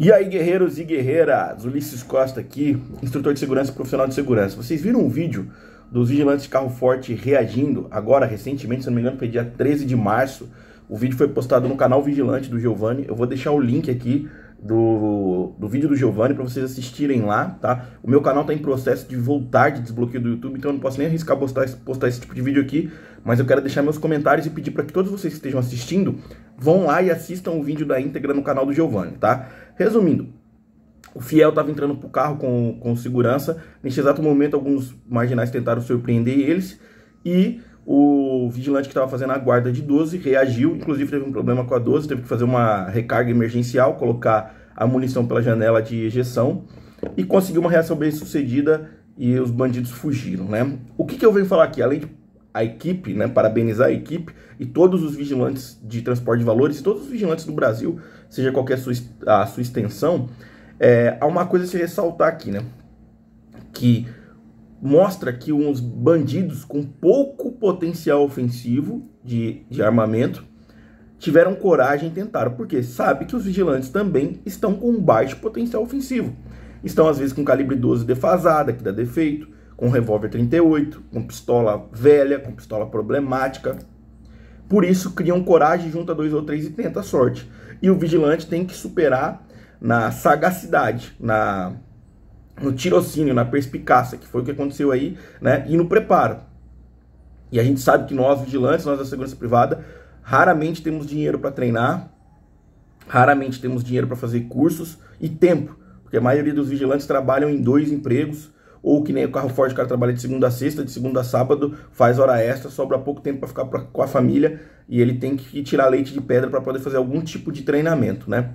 E aí, guerreiros e guerreiras, Ulisses Costa aqui, instrutor de segurança e profissional de segurança. Vocês viram um vídeo dos vigilantes de carro forte reagindo agora, recentemente, se não me engano, foi dia 13 de março. O vídeo foi postado no canal Vigilante do Giovanni. Eu vou deixar o link aqui do, do vídeo do Giovanni para vocês assistirem lá, tá? O meu canal tá em processo de voltar de desbloqueio do YouTube, então eu não posso nem arriscar postar, postar esse tipo de vídeo aqui, mas eu quero deixar meus comentários e pedir para que todos vocês que estejam assistindo vão lá e assistam o vídeo da íntegra no canal do Giovanni, tá? Resumindo, o Fiel estava entrando pro carro com, com segurança, neste exato momento alguns marginais tentaram surpreender eles e o vigilante que estava fazendo a guarda de 12 reagiu, inclusive teve um problema com a 12, teve que fazer uma recarga emergencial, colocar a munição pela janela de ejeção e conseguiu uma reação bem sucedida e os bandidos fugiram, né? O que, que eu venho falar aqui? Além de a equipe, né, parabenizar a equipe e todos os vigilantes de transporte de valores, todos os vigilantes do Brasil, seja qualquer é sua, a sua extensão, é, há uma coisa a se ressaltar aqui, né? Que mostra que uns bandidos com pouco potencial ofensivo de, de armamento tiveram coragem e tentaram, porque sabe que os vigilantes também estão com baixo potencial ofensivo. Estão às vezes com calibre 12 defasada, que dá defeito, com revólver 38, com pistola velha, com pistola problemática. Por isso criam coragem, junto a dois ou três e tenta a sorte. E o vigilante tem que superar na sagacidade, na no tirocínio, na perspicácia, que foi o que aconteceu aí, né? E no preparo. E a gente sabe que nós, vigilantes, nós da segurança privada, raramente temos dinheiro para treinar, raramente temos dinheiro para fazer cursos e tempo, porque a maioria dos vigilantes trabalham em dois empregos, ou que nem o carro forte, o cara trabalha de segunda a sexta, de segunda a sábado, faz hora extra, sobra pouco tempo para ficar pra, com a família e ele tem que tirar leite de pedra para poder fazer algum tipo de treinamento, né?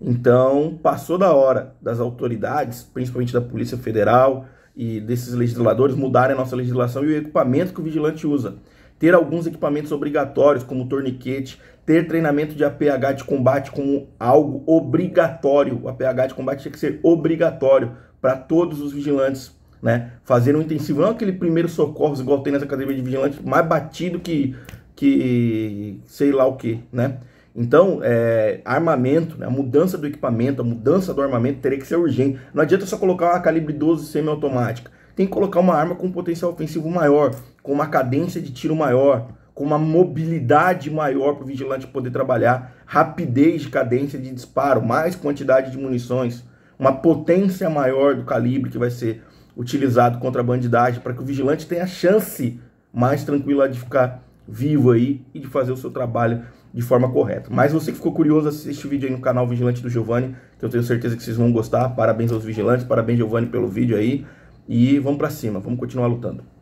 Então, passou da hora das autoridades, principalmente da Polícia Federal e desses legisladores, mudarem a nossa legislação e o equipamento que o vigilante usa. Ter alguns equipamentos obrigatórios, como torniquete, ter treinamento de APH de combate como algo obrigatório. O APH de combate tinha que ser obrigatório para todos os vigilantes, né? Fazer um intensivo, não aquele primeiro socorro igual tem nas academias de vigilante, mais batido que, que sei lá o que, né? Então, é, armamento, né, a mudança do equipamento, a mudança do armamento teria que ser urgente. Não adianta só colocar uma calibre 12 semiautomática. Tem que colocar uma arma com um potencial ofensivo maior, com uma cadência de tiro maior, com uma mobilidade maior para o vigilante poder trabalhar, rapidez de cadência de disparo, mais quantidade de munições, uma potência maior do calibre que vai ser utilizado contra a bandidagem, para que o vigilante tenha a chance mais tranquila de ficar vivo aí e de fazer o seu trabalho de forma correta. Mas você que ficou curioso, assiste o vídeo aí no canal Vigilante do Giovanni, que eu tenho certeza que vocês vão gostar. Parabéns aos vigilantes, parabéns Giovanni pelo vídeo aí. E vamos para cima, vamos continuar lutando.